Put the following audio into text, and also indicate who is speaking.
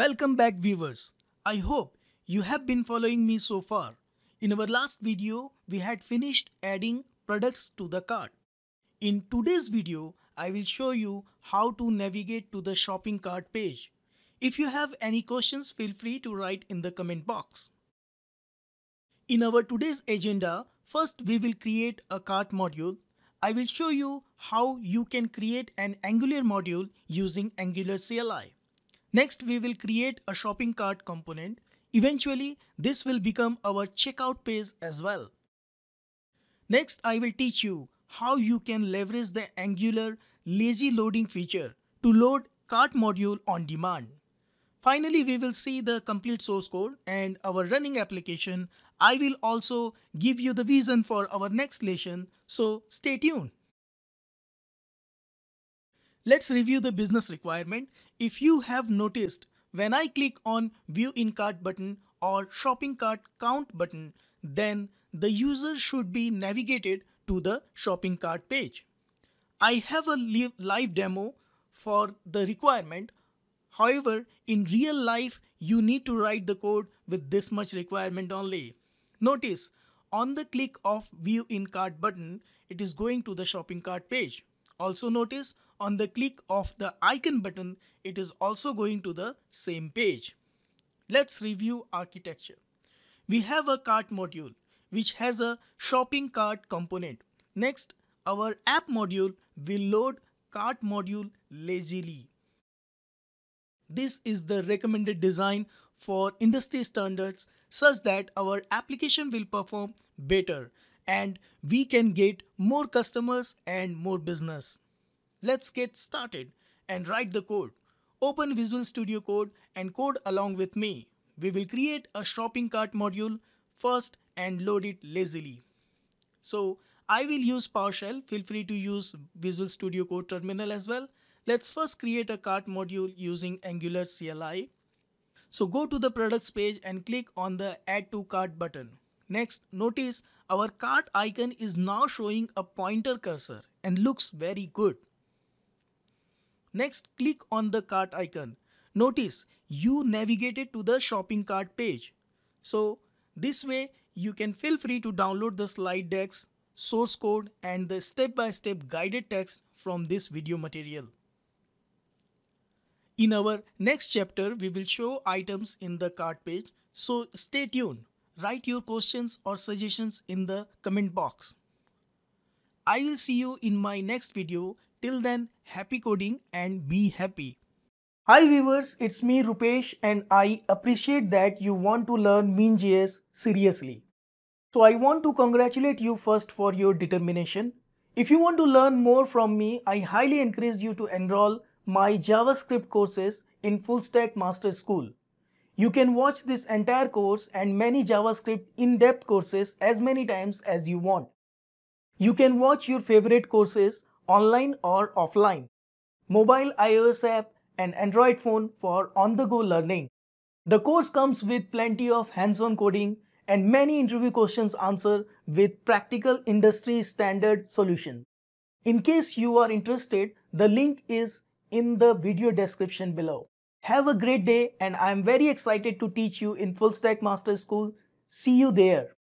Speaker 1: Welcome back viewers. I hope you have been following me so far. In our last video, we had finished adding products to the cart. In today's video, I will show you how to navigate to the shopping cart page. If you have any questions, feel free to write in the comment box. In our today's agenda, first we will create a cart module. I will show you how you can create an Angular module using Angular CLI. Next, we will create a shopping cart component. Eventually, this will become our checkout page as well. Next, I will teach you how you can leverage the Angular lazy loading feature to load cart module on demand. Finally, we will see the complete source code and our running application. I will also give you the vision for our next lesson, so stay tuned. Let's review the business requirement. If you have noticed, when I click on view in cart button or shopping cart count button, then the user should be navigated to the shopping cart page. I have a live demo for the requirement. However, in real life, you need to write the code with this much requirement only. Notice, on the click of view in cart button, it is going to the shopping cart page. Also notice, on the click of the icon button, it is also going to the same page. Let's review architecture. We have a cart module which has a shopping cart component. Next, our app module will load cart module lazily. This is the recommended design for industry standards such that our application will perform better and we can get more customers and more business. Let's get started and write the code. Open Visual Studio Code and code along with me. We will create a shopping cart module first and load it lazily. So I will use PowerShell. Feel free to use Visual Studio Code Terminal as well. Let's first create a cart module using Angular CLI. So go to the products page and click on the add to cart button. Next, notice our cart icon is now showing a pointer cursor and looks very good. Next, click on the cart icon. Notice you navigated to the shopping cart page. So this way you can feel free to download the slide decks, source code and the step-by-step -step guided text from this video material. In our next chapter, we will show items in the cart page. So stay tuned. Write your questions or suggestions in the comment box. I will see you in my next video Till then, happy coding and be happy. Hi viewers, it's me Rupesh and I appreciate that you want to learn MeanJS seriously. So I want to congratulate you first for your determination. If you want to learn more from me, I highly encourage you to enroll my JavaScript courses in Full Stack Master School. You can watch this entire course and many JavaScript in-depth courses as many times as you want. You can watch your favorite courses online or offline, mobile iOS app and Android phone for on-the-go learning. The course comes with plenty of hands-on coding and many interview questions answered with practical industry standard solutions. In case you are interested, the link is in the video description below. Have a great day and I am very excited to teach you in Full Stack Master School. See you there.